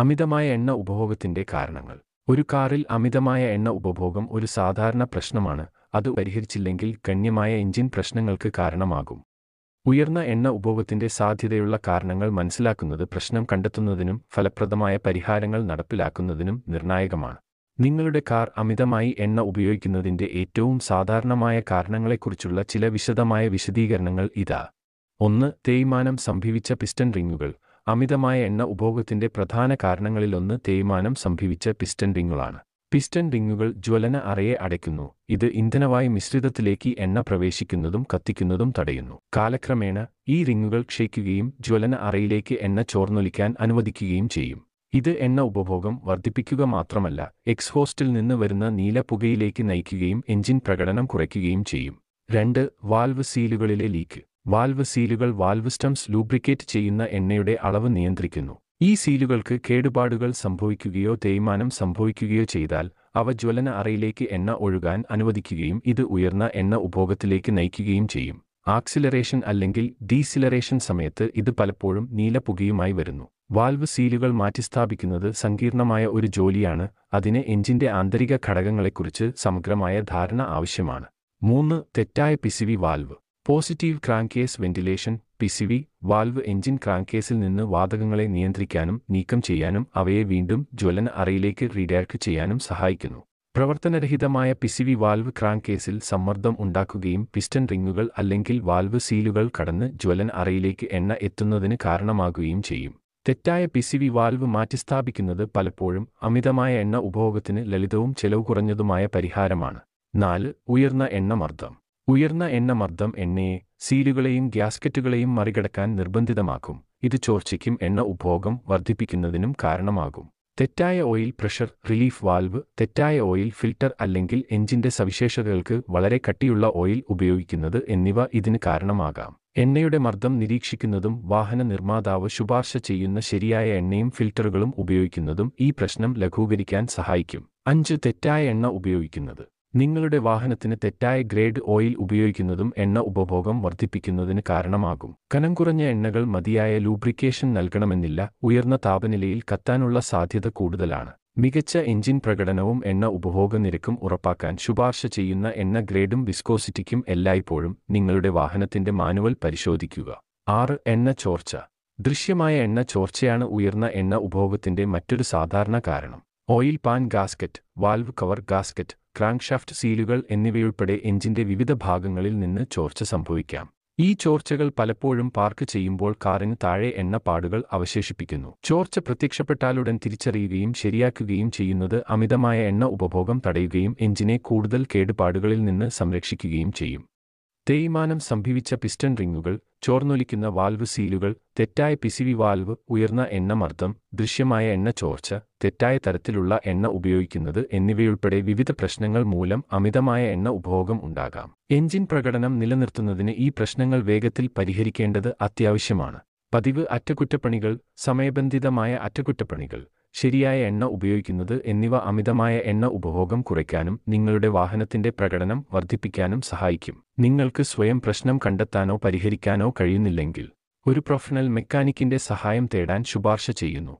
അമിതമായ എണ്ണ ഉപഭോഗത്തിന്റെ കാരണങ്ങൾ ഒരു കാറിൽ അമിതമായ എണ്ണ ഉപഭോഗം ഒരു സാധാരണ പ്രശ്നമാണ് അത് പരിഹരിച്ചില്ലെങ്കിൽ ഗണ്യമായ എഞ്ചിൻ പ്രശ്നങ്ങൾക്ക് കാരണമാകും ഉയർന്ന എണ്ണ ഉപഭോഗത്തിന്റെ സാധ്യതയുള്ള കാരണങ്ങൾ മനസ്സിലാക്കുന്നത് പ്രശ്നം കണ്ടെത്തുന്നതിനും ഫലപ്രദമായ പരിഹാരങ്ങൾ നടപ്പിലാക്കുന്നതിനും നിർണായകമാണ് നിങ്ങളുടെ കാർ അമിതമായി എണ്ണ ഉപയോഗിക്കുന്നതിന്റെ ഏറ്റവും സാധാരണമായ കാരണങ്ങളെക്കുറിച്ചുള്ള ചില വിശദമായ വിശദീകരണങ്ങൾ ഇതാ ഒന്ന് തേയ്മാനം സംഭവിച്ച പിസ്റ്റൺ റിങ്ങുകൾ അമിതമായ എണ്ണ ഉപഭോഗത്തിന്റെ പ്രധാന കാരണങ്ങളിലൊന്ന് തേയ്മാനം സംഭവിച്ച പിസ്റ്റൻ റിങ്ങുകളാണ് പിസ്റ്റൻ റിങ്ങുകൾ ജ്വലന അറയെ അടയ്ക്കുന്നു ഇത് ഇന്ധനവായു മിശ്രിതത്തിലേക്ക് എണ്ണ പ്രവേശിക്കുന്നതും കത്തിക്കുന്നതും തടയുന്നു കാലക്രമേണ ഈ റിങ്ങുകൾ ക്ഷയിക്കുകയും ജ്വലന അറയിലേക്ക് എണ്ണ ചോർന്നൊലിക്കാൻ അനുവദിക്കുകയും ചെയ്യും ഇത് എണ്ണ ഉപഭോഗം വർദ്ധിപ്പിക്കുക മാത്രമല്ല എക്സ്ഹോസ്റ്റിൽ നിന്ന് വരുന്ന നീല പുകയിലേക്ക് നയിക്കുകയും എഞ്ചിൻ പ്രകടനം കുറയ്ക്കുകയും ചെയ്യും രണ്ട് വാൽവ് സീലുകളിലെ ലീക്ക് വാൽവ് സീലുകൾ വാൽവ് സ്റ്റംസ് ലൂബ്രിക്കേറ്റ് ചെയ്യുന്ന എണ്ണയുടെ അളവ് നിയന്ത്രിക്കുന്നു ഈ സീലുകൾക്ക് കേടുപാടുകൾ സംഭവിക്കുകയോ തേയ്മാനം സംഭവിക്കുകയോ ചെയ്താൽ അവ ജ്വലന അറയിലേക്ക് എണ്ണ ഒഴുകാൻ അനുവദിക്കുകയും ഇത് ഉയർന്ന എണ്ണ ഉപഭോഗത്തിലേക്ക് നയിക്കുകയും ചെയ്യും ആക്സിലറേഷൻ അല്ലെങ്കിൽ ഡീസിലറേഷൻ സമയത്ത് ഇത് പലപ്പോഴും നീലപ്പുകയുമായി വരുന്നു വാൽവ് സീലുകൾ മാറ്റിസ്ഥാപിക്കുന്നത് സങ്കീർണമായ ഒരു ജോലിയാണ് അതിന് എഞ്ചിന്റെ ആന്തരിക ഘടകങ്ങളെക്കുറിച്ച് സമഗ്രമായ ധാരണ ആവശ്യമാണ് മൂന്ന് തെറ്റായ PCV valve positive crankcase ventilation PCV valve engine ക്രാങ്കേസിൽ നിന്ന് വാതകങ്ങളെ നിയന്ത്രിക്കാനും നീക്കം ചെയ്യാനും അവയെ വീണ്ടും ജ്വലന അറയിലേക്ക് റീഡയറക്ട് ചെയ്യാനും സഹായിക്കുന്നു പ്രവർത്തനരഹിതമായ പിസിവി വാൽവ് ക്രാങ്കേസിൽ സമ്മർദ്ദം ഉണ്ടാക്കുകയും പിസ്റ്റൺ റിങ്ങുകൾ അല്ലെങ്കിൽ വാൽവ് സീലുകൾ കടന്ന് ജ്വലൻ അറയിലേക്ക് എണ്ണ എത്തുന്നതിന് കാരണമാകുകയും ചെയ്യും തെറ്റായ പിസിവി വാൽവ് മാറ്റിസ്ഥാപിക്കുന്നത് പലപ്പോഴും അമിതമായ എണ്ണ ഉപഭോഗത്തിന് ലളിതവും ചെലവ് കുറഞ്ഞതുമായ പരിഹാരമാണ് നാല് ഉയർന്ന എണ്ണമർദ്ദം ഉയർന്ന എണ്ണമർദ്ദം എണ്ണയെ സീലുകളെയും ഗ്യാസ്കറ്റുകളെയും മറികടക്കാൻ നിർബന്ധിതമാക്കും ഇത് ചോർച്ചയ്ക്കും എണ്ണ ഉപഭോഗം വർദ്ധിപ്പിക്കുന്നതിനും കാരണമാകും തെറ്റായ ഓയിൽ പ്രഷർ റിലീഫ് വാൽവ് തെറ്റായ ഓയിൽ ഫിൽട്ടർ അല്ലെങ്കിൽ എഞ്ചിന്റെ സവിശേഷതകൾക്ക് വളരെ കട്ടിയുള്ള ഓയിൽ ഉപയോഗിക്കുന്നത് എന്നിവ ഇതിന് കാരണമാകാം എണ്ണയുടെ മർദ്ദം നിരീക്ഷിക്കുന്നതും വാഹന നിർമ്മാതാവ് ശുപാർശ ചെയ്യുന്ന ശരിയായ എണ്ണയും ഫിൽട്ടറുകളും ഉപയോഗിക്കുന്നതും ഈ പ്രശ്നം ലഘൂകരിക്കാൻ സഹായിക്കും അഞ്ച് തെറ്റായ എണ്ണ ഉപയോഗിക്കുന്നത് നിങ്ങളുടെ വാഹനത്തിന് തെറ്റായ ഗ്രേഡ് ഓയിൽ ഉപയോഗിക്കുന്നതും എണ്ണ ഉപഭോഗം വർദ്ധിപ്പിക്കുന്നതിന് കാരണമാകും കനം കുറഞ്ഞ എണ്ണകൾ മതിയായ ലൂബ്രിക്കേഷൻ നൽകണമെന്നില്ല ഉയർന്ന താപനിലയിൽ കത്താനുള്ള സാധ്യത കൂടുതലാണ് മികച്ച എഞ്ചിൻ പ്രകടനവും എണ്ണ ഉപഭോഗ നിരക്കും ഉറപ്പാക്കാൻ ശുപാർശ ചെയ്യുന്ന എണ്ണ ഗ്രേഡും വിസ്കോസിറ്റിക്കും എല്ലായ്പ്പോഴും നിങ്ങളുടെ വാഹനത്തിന്റെ മാനുവൽ പരിശോധിക്കുക ആറ് എണ്ണ ചോർച്ച ദൃശ്യമായ എണ്ണ ചോർച്ചയാണ് ഉയർന്ന എണ്ണ ഉപഭോഗത്തിന്റെ മറ്റൊരു സാധാരണ കാരണം oil pan gasket valve cover gasket crankshaft സീലുകൾ എന്നിവയുൾപ്പെടെ എഞ്ചിന്റെ വിവിധ ഭാഗങ്ങളിൽ നിന്ന് ചോർച്ച സംഭവിക്കാം ഈ ചോർച്ചകൾ പലപ്പോഴും പാർക്ക് ചെയ്യുമ്പോൾ കാറിന് താഴെ എണ്ണ പാടുകൾ അവശേഷിപ്പിക്കുന്നു ചോർച്ച പ്രത്യക്ഷപ്പെട്ടാലുടൻ തിരിച്ചറിയുകയും ശരിയാക്കുകയും ചെയ്യുന്നത് അമിതമായ എണ്ണ ഉപഭോഗം തടയുകയും എഞ്ചിനെ കൂടുതൽ കേടുപാടുകളിൽ നിന്ന് സംരക്ഷിക്കുകയും ചെയ്യും തേയ്മാനം സംഭവിച്ച പിസ്റ്റൺ റിങ്ങുകൾ ചോർന്നൊലിക്കുന്ന വാൽവ് സീലുകൾ തെറ്റായ പിസിവി വാൽവ് ഉയർന്ന എണ്ണമർദ്ദം ദൃശ്യമായ എണ്ണ ചോർച്ച തെറ്റായ തരത്തിലുള്ള എണ്ണ ഉപയോഗിക്കുന്നത് എന്നിവയുൾപ്പെടെ വിവിധ പ്രശ്നങ്ങൾ മൂലം അമിതമായ എണ്ണ ഉപഭോഗം ഉണ്ടാകാം എഞ്ചിൻ പ്രകടനം നിലനിർത്തുന്നതിന് ഈ പ്രശ്നങ്ങൾ വേഗത്തിൽ പരിഹരിക്കേണ്ടത് അത്യാവശ്യമാണ് പതിവ് അറ്റകുറ്റപ്പണികൾ സമയബന്ധിതമായ അറ്റകുറ്റപ്പണികൾ ശരിയായ എണ്ണ ഉപയോഗിക്കുന്നത് എന്നിവ അമിതമായ എണ്ണ ഉപഭോഗം കുറയ്ക്കാനും നിങ്ങളുടെ വാഹനത്തിന്റെ പ്രകടനം വർദ്ധിപ്പിക്കാനും സഹായിക്കും നിങ്ങൾക്ക് സ്വയം പ്രശ്നം കണ്ടെത്താനോ പരിഹരിക്കാനോ കഴിയുന്നില്ലെങ്കിൽ ഒരു പ്രൊഫഷണൽ മെക്കാനിക്കിന്റെ സഹായം തേടാൻ ശുപാർശ ചെയ്യുന്നു